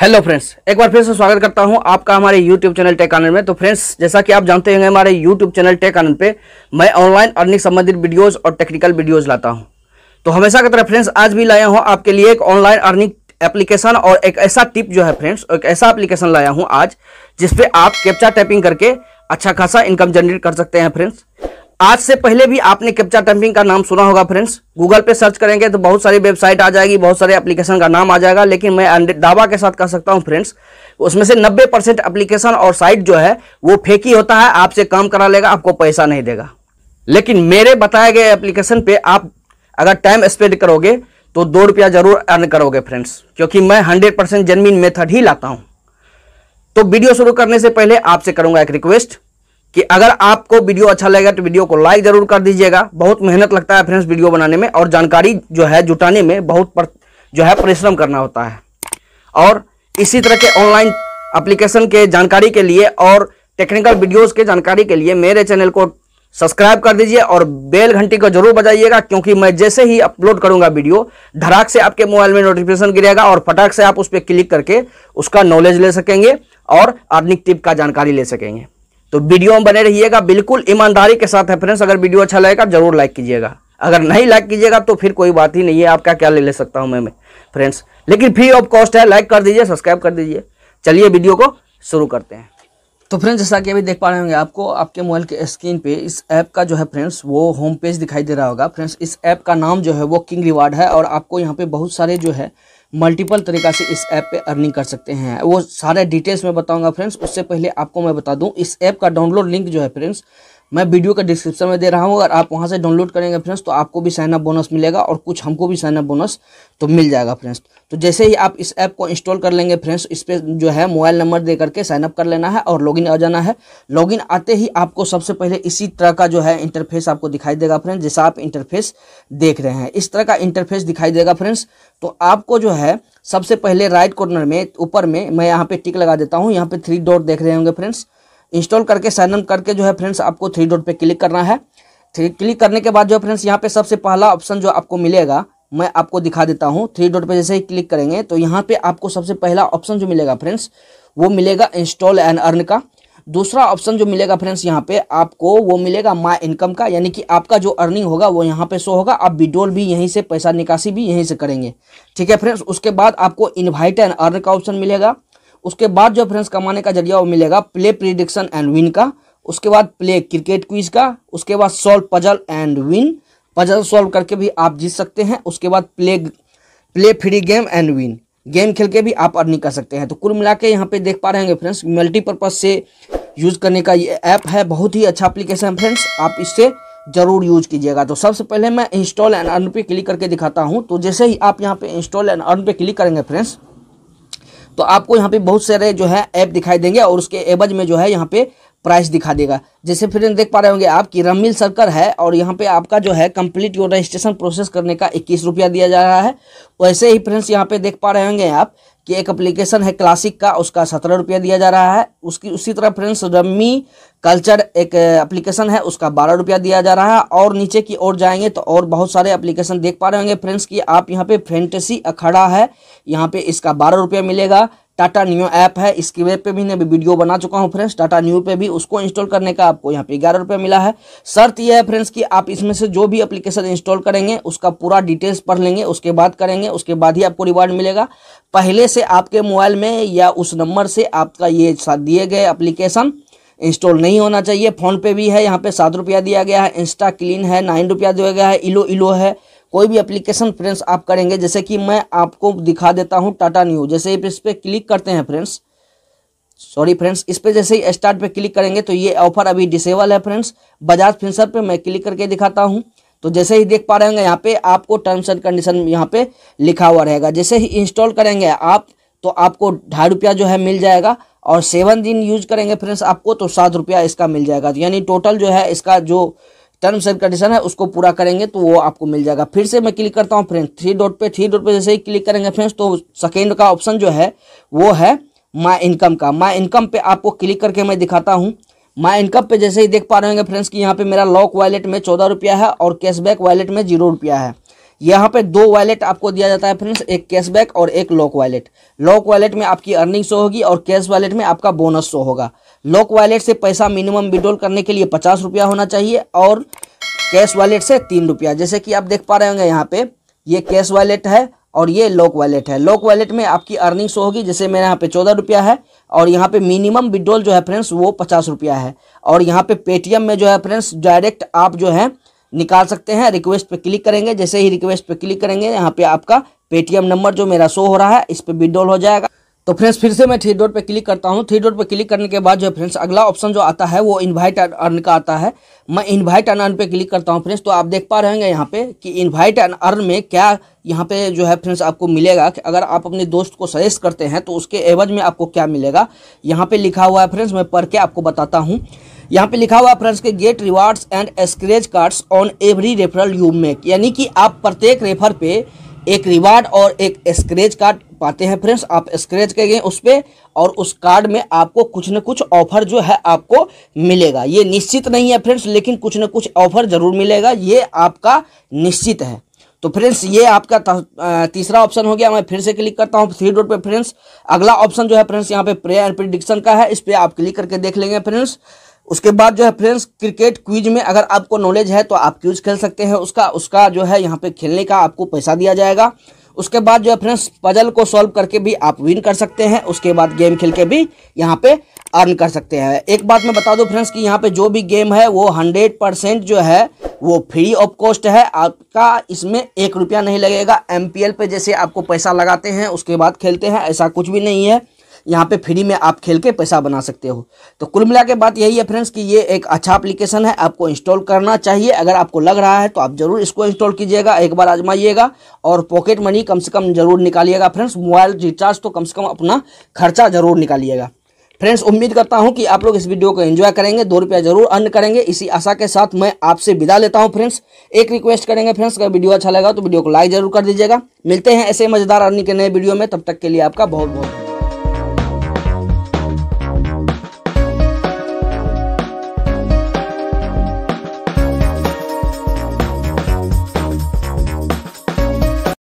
hello friends एक बार फिर से स्वागत करता हूं आपका हमारे यूट्यूब चैनल टेक आनंद में तो फ्रेंड्स जैसा कि आप जानते होंगे हमारे यूट्यूब चैनल टेक आनंद पे मैं ऑनलाइन अर्निंग संबंधित वीडियोस और टेक्निकल वीडियोस लाता हूं तो हमेशा की तरह फ्रेंड्स आज भी लाया हूं आपके लिए एक ऑनलाइन अर्निंग एप्लीकेशन और एक ऐसा टिप जो है फ्रेंड्स एक ऐसा एप्लीकेशन लाया हूँ आज जिसपे आप कैप्चा टाइपिंग करके अच्छा खासा इनकम जनरेट कर सकते हैं फ्रेंड्स आज से पहले भी आपने कैप्चा टैम्पिंग का नाम सुना होगा फ्रेंड्स गूगल पे सर्च करेंगे तो बहुत सारी वेबसाइट आ जाएगी बहुत सारे एप्लीकेशन का नाम आ जाएगा लेकिन मैं दावा के साथ कह सकता हूं फ्रेंड्स उसमें से 90 परसेंट एप्लीकेशन और साइट जो है वो फेकी होता है आपसे काम करा लेगा आपको पैसा नहीं देगा लेकिन मेरे बताए गए एप्लीकेशन पे आप अगर टाइम स्पेंड करोगे तो दो रुपया जरूर अर्न करोगे फ्रेंड्स क्योंकि मैं हंड्रेड परसेंट मेथड ही लाता हूँ तो वीडियो शुरू करने से पहले आपसे करूंगा एक रिक्वेस्ट कि अगर आपको वीडियो अच्छा लगेगा तो वीडियो को लाइक जरूर कर दीजिएगा बहुत मेहनत लगता है फ्रेंड्स वीडियो बनाने में और जानकारी जो है जुटाने में बहुत पर, जो है परिश्रम करना होता है और इसी तरह के ऑनलाइन एप्लीकेशन के जानकारी के लिए और टेक्निकल वीडियोज के जानकारी के लिए मेरे चैनल को सब्सक्राइब कर दीजिए और बेल घंटी को जरूर बजाइएगा क्योंकि मैं जैसे ही अपलोड करूंगा वीडियो धड़ाक से आपके मोबाइल में नोटिफिकेशन गिरेगा और फटाक से आप उस पर क्लिक करके उसका नॉलेज ले सकेंगे और आधुनिक टिप का जानकारी ले सकेंगे तो वीडियो में बने रहिएगा बिल्कुल ईमानदारी के साथ है फ्रेंड्स अगर वीडियो अच्छा लगेगा जरूर लाइक कीजिएगा अगर नहीं लाइक कीजिएगा तो फिर कोई बात ही नहीं है आपका क्या ले ले सकता हूं मैं, मैं फ्रेंड्स लेकिन फ्री ऑफ कॉस्ट है लाइक कर दीजिए सब्सक्राइब कर दीजिए चलिए वीडियो को शुरू करते हैं तो फ्रेंड्स जैसा कि अभी देख पा रहे होंगे आपको आपके मोबाइल के स्क्रीन पे इस ऐप का जो है फ्रेंड्स वो होम पेज दिखाई दे रहा होगा फ्रेंड्स इस ऐप का नाम जो है वो किंग रिवार्ड है और आपको यहाँ पे बहुत सारे जो है मल्टीपल तरीका से इस ऐप पे अर्निंग कर सकते हैं वो सारे डिटेल्स में बताऊंगा फ्रेंड्स उससे पहले आपको मैं बता दूं इस ऐप का डाउनलोड लिंक जो है फ्रेंड्स मैं वीडियो का डिस्क्रिप्शन में दे रहा हूँ अगर आप वहाँ से डाउनलोड करेंगे फ्रेंड्स तो आपको भी साइनअप बोनस मिलेगा और कुछ हमको भी साइनअप बोनस तो मिल जाएगा फ्रेंड्स तो जैसे ही आप इस ऐप को इंस्टॉल कर लेंगे फ्रेंड्स इस पर जो है मोबाइल नंबर दे करके साइनअप कर लेना है और लॉगिन आ जाना है लॉगिन आते ही आपको सबसे पहले इसी तरह का जो है इंटरफेस आपको दिखाई देगा फ्रेंड्स जैसा आप इंटरफेस देख रहे हैं इस तरह का इंटरफेस दिखाई देगा फ्रेंड्स तो आपको जो है सबसे पहले राइट कॉर्नर में ऊपर में मैं यहाँ पे टिक लगा देता हूँ यहाँ पर थ्री डॉट देख रहे होंगे फ्रेंड्स इंस्टॉल करके साइन इन करके जो है फ्रेंड्स आपको थ्री डॉट पे क्लिक करना है थ्री क्लिक करने के बाद जो है फ्रेंड्स यहाँ पे सबसे पहला ऑप्शन जो आपको मिलेगा मैं आपको दिखा देता हूँ थ्री डॉट पे जैसे ही क्लिक करेंगे तो यहाँ पे आपको सबसे पहला ऑप्शन जो मिलेगा फ्रेंड्स वो मिलेगा इंस्टॉल एंड अर्न का दूसरा ऑप्शन जो मिलेगा फ्रेंड्स यहाँ पे आपको वो मिलेगा माई इनकम का यानी कि आपका जो अर्निंग होगा वो यहाँ पे शो होगा आप विड्रोल भी यहीं से पैसा निकासी भी यहीं से करेंगे ठीक है फ्रेंड्स उसके बाद आपको इन्वाइट एंड अर्न का ऑप्शन मिलेगा उसके बाद जो फ्रेंड्स कमाने का जरिया वो मिलेगा प्ले प्रिडिक्शन एंड विन का उसके बाद प्ले क्रिकेट क्विज का उसके बाद solve puzzle and win puzzle solve करके भी आप जीत सकते हैं उसके बाद play play free game and win game खेल के भी आप अर्निंग कर सकते हैं तो कुल मिला के यहाँ पे देख पा रहे हैं फ्रेंड्स मल्टीपर्पज से यूज़ करने का ये ऐप है बहुत ही अच्छा एप्लीकेशन फ्रेंड्स आप इससे जरूर यूज कीजिएगा तो सबसे पहले मैं इंस्टॉल एंड अर्न पे क्लिक करके दिखाता हूँ तो जैसे ही आप यहाँ पे इंस्टॉल एंड अर्न पे क्लिक करेंगे फ्रेंड्स तो आपको यहाँ पे बहुत सारे जो है ऐप दिखाई देंगे और उसके एवज में जो है यहाँ पे प्राइस दिखा देगा जैसे फिर देख पा रहे होंगे आप कि रमिल सर्कल है और यहाँ पे आपका जो है कंप्लीट योर रजिस्ट्रेशन प्रोसेस करने का इक्कीस रुपया दिया जा रहा है वैसे ही फ्रेंड्स यहाँ पे देख पा रहे होंगे आप कि एक एप्लीकेशन है क्लासिक का उसका सत्रह रुपया दिया जा रहा है उसकी उसी तरह फ्रेंड्स रम्मी कल्चर एक एप्लीकेशन है उसका बारह रुपया दिया जा रहा है और नीचे की ओर जाएंगे तो और बहुत सारे एप्लीकेशन देख पा रहे होंगे फ्रेंड्स कि आप यहाँ पे फेंटेसी अखाड़ा है यहाँ पे इसका बारह रुपया मिलेगा टाटा न्यू ऐप है इसकी वेब पे भी मैं वीडियो बना चुका हूँ फ्रेंड्स टाटा न्यू पे भी उसको इंस्टॉल करने का आपको यहाँ पे ग्यारह रुपये मिला है शर्त यह है फ्रेंड्स कि आप इसमें से जो भी एप्लीकेशन इंस्टॉल करेंगे उसका पूरा डिटेल्स पढ़ लेंगे उसके बाद करेंगे उसके बाद ही आपको रिवार्ड मिलेगा पहले से आपके मोबाइल में या उस नंबर से आपका ये दिए गए अप्लीकेशन इंस्टॉल नहीं होना चाहिए फ़ोन पे भी है यहाँ पे सात रुपया दिया गया है इंस्टा क्लीन है नाइन रुपया दिया गया है इलो इलो है कोई भी एप्लीकेशन फ्रेंड्स आप करेंगे जैसे कि मैं आपको दिखा देता हूँ टाटा न्यू जैसे इस पर क्लिक करते हैं फ्रेंड्स सॉरी फ्रेंड्स इस पर जैसे ही स्टार्ट पे क्लिक करेंगे तो ये ऑफर अभी डिसेबल है फ्रेंड्स बजाज फिंसर पे मैं क्लिक करके दिखाता हूँ तो जैसे ही देख पा रहे होंगे यहाँ पे आपको टर्म्स एंड कंडीशन यहाँ पे लिखा हुआ रहेगा जैसे ही इंस्टॉल करेंगे आप तो आपको ढाई रुपया जो है मिल जाएगा और सेवन दिन यूज करेंगे फ्रेंड्स आपको तो सात रुपया इसका मिल जाएगा यानी टोटल जो है इसका जो टर्म्स एंड कंडीशन है उसको पूरा करेंगे तो वो आपको मिल जाएगा फिर से मैं क्लिक करता हूँ फ्रेंड्स थ्री डॉट पे थ्री डॉट पे जैसे ही क्लिक करेंगे फ्रेंड्स तो सेकेंड का ऑप्शन जो है वो है माई इनकम का माई इनकम पे आपको क्लिक करके मैं दिखाता हूँ माई इनकम पे जैसे ही देख पा रहे होंगे फ्रेंड्स कि यहाँ पे मेरा लॉक वॉलेट में चौदह रुपया है और कैशबैक वॉलेट में जीरो रुपया है यहाँ पे दो वॉलेट आपको दिया जाता है फ्रेंड्स एक कैशबैक और एक लॉक वॉलेट लॉक वॉलेट में आपकी अर्निंग शो होगी और कैश वॉलेट में आपका बोनस शो होगा लॉक वॉलेट से पैसा मिनिमम विड्रॉल करने के लिए पचास रुपया होना चाहिए और कैश वॉलेट से तीन रुपया जैसे कि आप देख पा रहे होंगे यहाँ पे ये कैश वॉलेट है और ये लॉक वॉलेट है लॉक वॉलेट में आपकी अर्निंग शो होगी जैसे मेरे यहाँ पे चौदह रुपया है और यहाँ पे मिनिमम विड्रॉल जो है फ्रेंड्स वो पचास रुपया है और यहाँ पे पेटीएम में जो है फ्रेंड्स डायरेक्ट आप जो है निकाल सकते हैं रिक्वेस्ट पे क्लिक करेंगे जैसे ही रिक्वेस्ट पे क्लिक करेंगे यहाँ पे आपका पेटीएम नंबर जो मेरा शो हो रहा है इस पर विड्रॉल हो जाएगा तो फ्रेंड्स फिर से मैं थ्री डॉट पर क्लिक करता हूँ थ्री डॉट पर क्लिक करने के बाद जो है फ्रेंड्स अगला ऑप्शन जो आता है वो इनवाइट एंड अर्न का आता है मैं इनवाइट एंड अर्न पे क्लिक करता हूँ फ्रेंड्स तो आप देख पा रहे हैं यहाँ पे कि इनवाइट एंड अर्न में क्या यहाँ पे जो है फ्रेंड्स आपको मिलेगा कि अगर आप अपने दोस्त को सजेस्ट करते हैं तो उसके एवज में आपको क्या मिलेगा यहाँ पर लिखा हुआ है फ्रेंड्स मैं पढ़ के आपको बताता हूँ यहाँ पे लिखा हुआ है फ्रेंड्स के get rewards and scratch cards on every referral you make यानी कि आप प्रत्येक रेफर पे एक रिवार्ड और एक स्क्रेच कार्ड पाते हैं फ्रेंड्स आप स्क्रेच करेंगे उस पर और उस कार्ड में आपको कुछ न कुछ ऑफर जो है आपको मिलेगा ये निश्चित नहीं है फ्रेंड्स लेकिन कुछ न कुछ ऑफर जरूर मिलेगा ये आपका निश्चित है तो फ्रेंड्स ये आपका तीसरा ऑप्शन हो गया मैं फिर से क्लिक करता हूँ थ्री डॉट पे फ्रेंड्स अगला ऑप्शन जो है फ्रेंड्स यहाँ पे प्रेयर एंड प्रिडिक्शन का है इस पर आप क्लिक करके देख लेंगे फ्रेंड्स उसके बाद जो है फ्रेंड्स क्रिकेट क्विज में अगर आपको नॉलेज है तो आप क्विज खेल सकते हैं उसका उसका जो है यहाँ पे खेलने का आपको पैसा दिया जाएगा उसके बाद जो है फ्रेंड्स पजल को सॉल्व करके भी आप विन कर सकते हैं उसके बाद गेम खेल के भी यहाँ पे अर्न कर सकते हैं एक बात मैं बता दूं फ्रेंड्स कि यहाँ पे जो भी गेम है वो हंड्रेड परसेंट जो है वो फ्री ऑफ कॉस्ट है आपका इसमें एक रुपया नहीं लगेगा एम पे जैसे आपको पैसा लगाते हैं उसके बाद खेलते हैं ऐसा कुछ भी नहीं है यहाँ पे फ्री में आप खेल के पैसा बना सकते हो तो कुल मिला के बात यही है फ्रेंड्स कि ये एक अच्छा एप्लीकेशन है आपको इंस्टॉल करना चाहिए अगर आपको लग रहा है तो आप जरूर इसको इंस्टॉल कीजिएगा एक बार आजमाइएगा और पॉकेट मनी कम से कम जरूर निकालिएगा फ्रेंड्स मोबाइल रिचार्ज तो कम से कम अपना खर्चा जरूर निकालिएगा फ्रेंड्स उम्मीद करता हूं कि आप लोग इस वीडियो को एंजॉय करेंगे दो रुपया जरूर अर्न करेंगे इसी आशा के साथ मैं आपसे विदा लेता हूं फ्रेंड्स एक रिक्वेस्ट करेंगे फ्रेंड्स अगर वीडियो अच्छा लगा तो वीडियो को लाइक जरूर कर दीजिएगा मिलते हैं ऐसे मजेदार अर्निंग के नए वीडियो में तब तक के लिए आपका बहुत बहुत